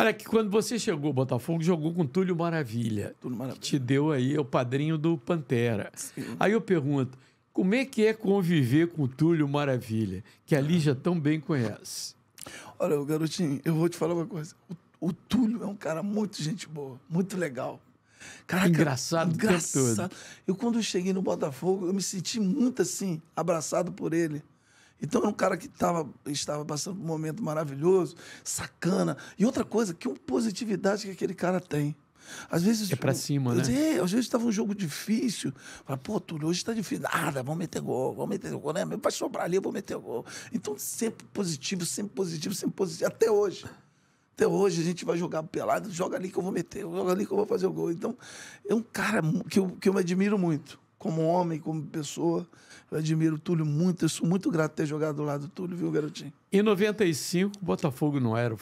Olha, que quando você chegou, Botafogo jogou com Túlio Maravilha. Túlio Maravilha. Que te deu aí é o padrinho do Pantera. Sim. Aí eu pergunto, como é que é conviver com o Túlio Maravilha, que a Lígia tão bem conhece? Olha, garotinho, eu vou te falar uma coisa. O, o Túlio é um cara muito gente boa, muito legal. Caraca, engraçado, engraçado. Eu, quando eu cheguei no Botafogo, eu me senti muito assim, abraçado por ele. Então era um cara que tava, estava passando por um momento maravilhoso, sacana. E outra coisa, que positividade que aquele cara tem. Às vezes. É pra cima, eu, né? É, às vezes estava um jogo difícil. Fala, pô, Túlio, hoje está difícil. Nada, vamos meter gol, vamos meter gol, né? Vai sobrar ali, eu vou meter gol. Então, sempre positivo, sempre positivo, sempre positivo. Até hoje. Até hoje a gente vai jogar pelado, joga ali que eu vou meter, joga ali que eu vou fazer o gol. Então, é um cara que eu, que eu me admiro muito como homem, como pessoa. Eu admiro o Túlio muito, eu sou muito grato por ter jogado do lado do Túlio, viu, garotinho? Em 95, o Botafogo não era o